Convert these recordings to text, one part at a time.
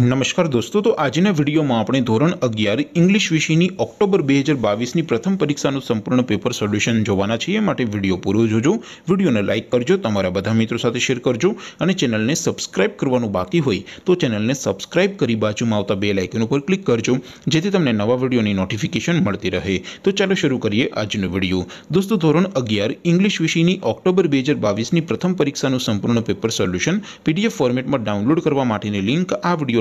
નમસ્કાર દોસ્તો તો આજના વિડીયોમાં આપણે ધોરણ અગિયાર ઇંગ્લિશ વિષયની ઓક્ટોબર બે હજાર બાવીસની પ્રથમ પરીક્ષાનું સંપૂર્ણ પેપર સોલ્યુશન જોવાના છીએ માટે વિડીયો પૂરો જોજો વિડીયોને લાઇક કરજો તમારા બધા મિત્રો સાથે શેર કરજો અને ચેનલને સબસ્ક્રાઇબ કરવાનું બાકી હોય તો ચેનલને સબસ્ક્રાઇબ કરી બાજુમાં આવતા બે લાઇકન ઉપર ક્લિક કરજો જેથી તમને નવા વિડીયોની નોટિફિકેશન મળતી રહે તો ચાલો શરૂ કરીએ આજનો વિડીયો દોસ્તો ધોરણ અગિયાર ઇંગ્લિશ વિષયની ઓક્ટોબર બે હજાર બાવીસની પ્રથમ પરીક્ષાનું સંપૂર્ણ પેપર સોલ્યુશન પીડીએફ ફોર્મેટમાં ડાઉનલોડ કરવા માટેની લિંક આ વિડીયો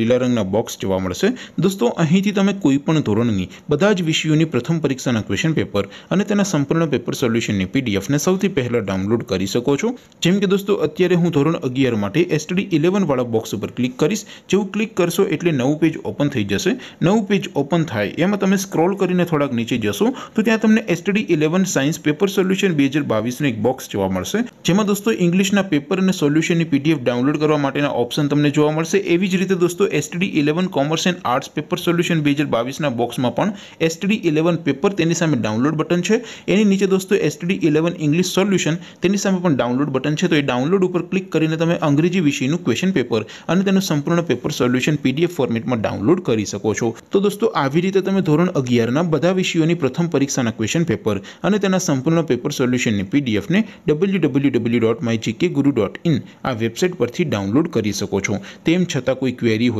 લીલા રંગના બોક્સ જોવા મળશે દોસ્તો અહીંથી તમે કોઈપણ ધોરણની બધા જ વિષયોની પ્રથમ પરીક્ષાના ક્વેશ્ચન પેપર અને તેના સંપૂર્ણ પેપર સોલ્યુશનની પીડીએફને સૌથી પહેલાં ડાઉનલોડ કરી શકો છો જેમ કે દોસ્તો અત્યારે હું ધોરણ અગિયાર માટે એસટડી ઇલેવનવાળા બોક્સ ઉપર ક્લિક કરીશ જેવું ક્લિક કરશો એટલે નવું પેજ ઓપન થઈ જશે નવું પેજ ઓપન થાય એમાં તમે સ્ક્રોલ કરીને થોડાક નીચે જશો તો ત્યાં તમને STD eleven science paper solution બે હજાર બાવીસનું એક બોક્સ જોવા મળશે જેમાં દોસ્તો ઇંગ્લિશના પેપર અને સોલ્યુશનની પીડીએફ ડાઉનલોડ કરવા માટેના ઓપ્શન તમને જોવા મળશે એવી જ રીતે દોસ્તો STD eleven commerce and arts paper solution બે હજાર બાવીસના બોક્સમાં પણ એસટીડી ઇલેવન પેપર તેની સામે ડાઉનલોડ બટન છે એની નીચે દોસ્તો એસટીડી ઇલેવન ઇંગ્લિશ સોલ્યુશન તેની સામે પણ ડાઉનલોડ બટન છે તો એ ડાઉનલોડ ઉપર ક્લિક કરીને તમે અંગ્રેજી વિષયનું ક્વેશ્ચન પેપર અને તેનું સંપૂર્ણ પેપર સોલ્યુશન પીડીએફ ફોર્મેટમાં ડાઉનલોડ કરી શકો છો તો દોસ્તો આવી રીતે તમે ધોરણ અગિયારના બધા વિષયોની પ્રથમ પરીક્ષાના ક્વેશ્ચન પેપર અને તેના સંપૂર્ણ પેપર સોલ્યુશનની પીડીએફને W W W dot my Guru dot in આ વેબસાઇટ પરથી ડાઉનલોડ કરી શકો છો તેમ છતાં કોઈ ક્વેરી હોય